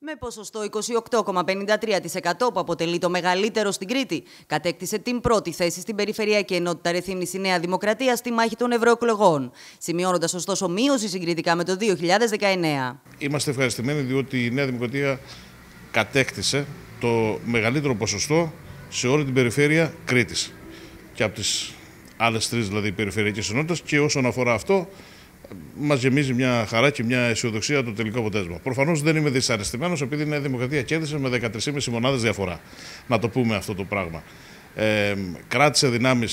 Με ποσοστό 28,53% που αποτελεί το μεγαλύτερο στην Κρήτη, κατέκτησε την πρώτη θέση στην Περιφερειακή Ενότητα η Νέα Δημοκρατία στη μάχη των ευρωεκλογών, σημειώνοντας ωστόσο μείωση συγκριτικά με το 2019. Είμαστε ευχαριστημένοι διότι η Νέα Δημοκρατία κατέκτησε το μεγαλύτερο ποσοστό σε όλη την περιφέρεια Κρήτης και από τις άλλες τρεις δηλαδή περιφερειακές ενότητες και όσον αφορά αυτό μας γεμίζει μια χαρά και μια αισιοδοξία το τελικό αποτέλεσμα. Προφανώς δεν είμαι δυσαρεστημένος επειδή η Νέα Δημοκρατία κέρδισε με 13,5 μονάδες διαφορά. Να το πούμε αυτό το πράγμα. Ε, κράτησε δυνάμεις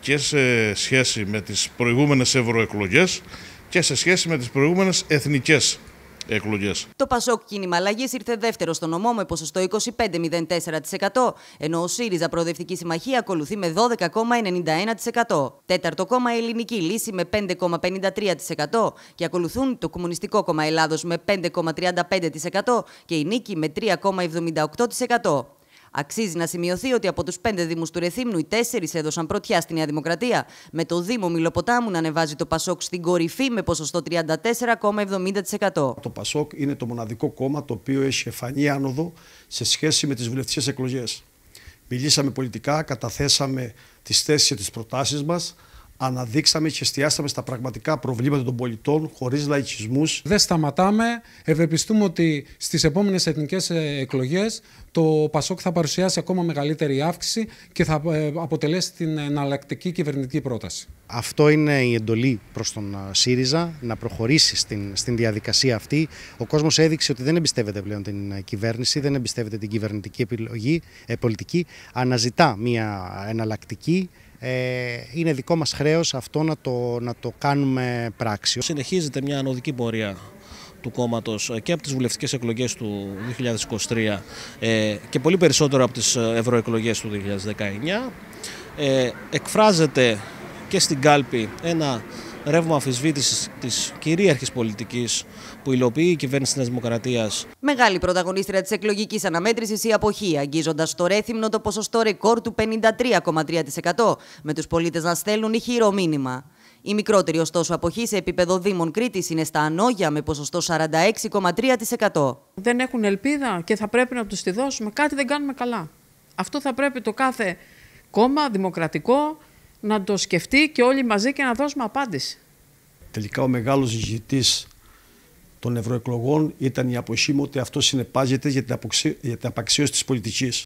και σε σχέση με τις προηγούμενες ευρωεκλογές και σε σχέση με τις προηγούμενες εθνικές το Πασόκ κίνημα αλλαγής ήρθε δεύτερο στο νομό με ποσοστό 25,04%, ενώ ο ΣΥΡΙΖΑ Προοδευτική Συμμαχία ακολουθεί με 12,91%. Τέταρτο κόμμα Ελληνική Λύση με 5,53% και ακολουθούν το Κομμουνιστικό Κόμμα Ελλάδος με 5,35% και η Νίκη με 3,78%. Αξίζει να σημειωθεί ότι από τους πέντε Δήμους του Ρεθύμνου, οι τέσσερις έδωσαν πρωτιά στη Νέα Δημοκρατία. Με το Δήμο Μιλοποτάμου να ανεβάζει το Πασόκ στην κορυφή με ποσοστό 34,70%. Το Πασόκ είναι το μοναδικό κόμμα το οποίο έχει εφανεί άνοδο σε σχέση με τις βουλευτικές εκλογές. Μιλήσαμε πολιτικά, καταθέσαμε τις θέσεις και τις προτάσεις μας αναδείξαμε και εστιάσαμε στα πραγματικά προβλήματα των πολιτών χωρίς λαϊκισμούς. Δεν σταματάμε. Ευελπιστούμε ότι στις επόμενες εθνικές ε, εκλογές το ΠΑΣΟΚ θα παρουσιάσει ακόμα μεγαλύτερη αύξηση και θα ε, αποτελέσει την εναλλακτική κυβερνητική πρόταση. Αυτό είναι η εντολή προς τον ε, ΣΥΡΙΖΑ να προχωρήσει στην, διαδικασία αυτή. Ο κόσμος έδειξε ότι δεν εμπιστεύεται πλέον την κυβέρνηση, δεν εμπιστεύεται την κυβερνητική επιλογή, πολιτική. Αναζητά μια εναλλακτική ε, είναι δικό μας χρέος αυτό να το, να το κάνουμε πράξη. Συνεχίζεται μια ανωδική πορεία του κόμματος και από τις βουλευτικές εκλογές του 2023 ε, και πολύ περισσότερο από τις ευρωεκλογές του 2019. Ε, εκφράζεται και στην κάλπη ένα ρεύμα αμφισβήτησης της κυρίαρχης πολιτικής που υλοποιεί η κυβέρνηση της Δημοκρατίας. Μεγάλη πρωταγωνίστρια της εκλογικής αναμέτρησης η αποχή, αγγίζοντας στο ρέθυμνο το ποσοστό ρεκόρ του 53,3%, με τους πολίτες να στέλνουν ηχηρό μήνυμα. Η μικρότερη ωστόσο αποχή σε επίπεδο Δήμων Κρήτης είναι στα ανώγια με ποσοστό 46,3%. Δεν έχουν ελπίδα και θα πρέπει να τους τη δώσουμε. Κάτι δεν κάνουμε καλά. Αυτό θα πρέπει το κάθε κόμμα δημοκρατικό να το σκεφτεί και όλοι μαζί και να δώσουμε απάντηση. Τελικά ο μεγάλος ζητητής των ευρωεκλογών ήταν η αποσύμωτη ότι αυτό συνεπάζεται για την, για την απαξίωση της πολιτικής.